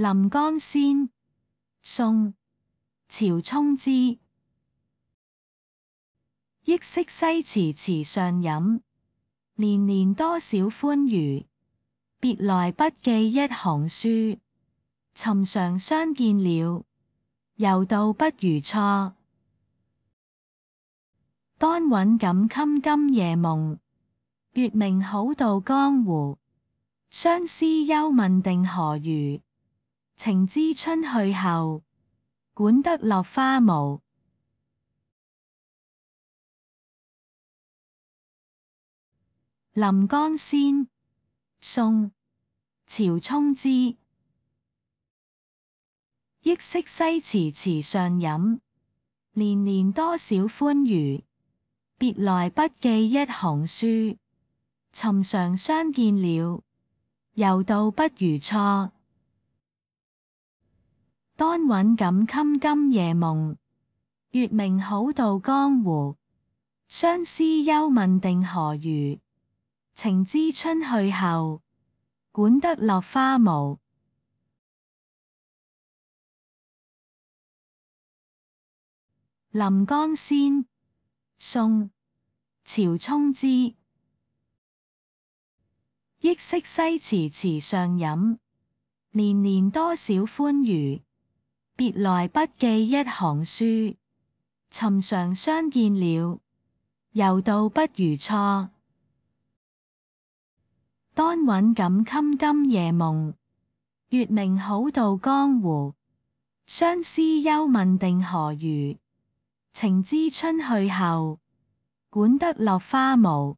临江仙，宋·朝冲之。忆昔西池池上饮，年年多少欢愉。别来不寄一行书。寻常相见了，又道不如错。当魂锦襟今夜梦。月明好到江湖。相思幽问，定何如？情知春去后，管得落花无。临江仙，宋·朝冲之。忆昔西池池上饮，年年多少欢愉。别来不记一行书。寻常相见了，又道不如错。丹魂感襟今夜梦月明好到江湖。相思幽问，定何如？情知春去后，管得落花无？临江仙，宋·朝冲之。忆昔西池池上饮，年年多少欢愉。别来不记一行书，寻常相见了，又道不如初。当允感襟今夜梦，月明好到江湖。相思幽问定何如？情知春去后，管得落花无？